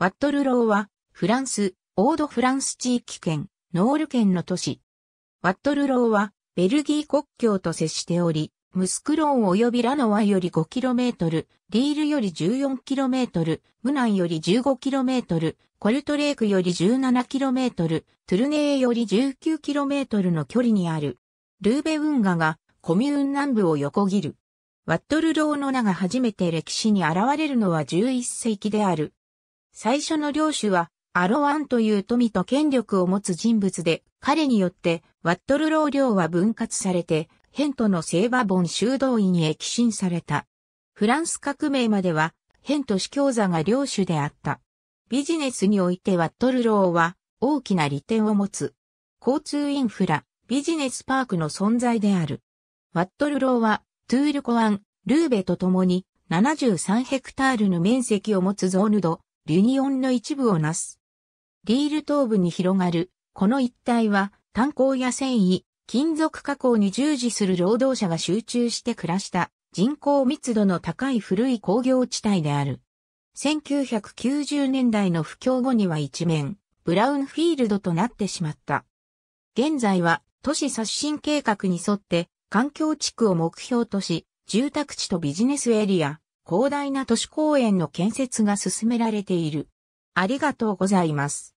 ワットルローは、フランス、オードフランス地域圏、ノール県の都市。ワットルローは、ベルギー国境と接しており、ムスクローン及びラノワより 5km、リールより 14km、ムナンより 15km、コルトレークより 17km、トゥルネーより 19km の距離にある。ルーベ運河がコミューン南部を横切る。ワットルローの名が初めて歴史に現れるのは11世紀である。最初の領主は、アロワンという富と権力を持つ人物で、彼によって、ワットルロー領は分割されて、ヘントの聖ーバボン修道院へ寄進された。フランス革命までは、ヘント司教座が領主であった。ビジネスにおいてワットルローは、大きな利点を持つ。交通インフラ、ビジネスパークの存在である。ワットルローは、トゥールコアン、ルーベと共に、73ヘクタールの面積を持つゾーヌド、リュニオンの一部をなす。リール東部に広がる、この一帯は、炭鉱や繊維、金属加工に従事する労働者が集中して暮らした人口密度の高い古い工業地帯である。1990年代の不況後には一面、ブラウンフィールドとなってしまった。現在は都市刷新計画に沿って環境地区を目標とし、住宅地とビジネスエリア、広大な都市公園の建設が進められている。ありがとうございます。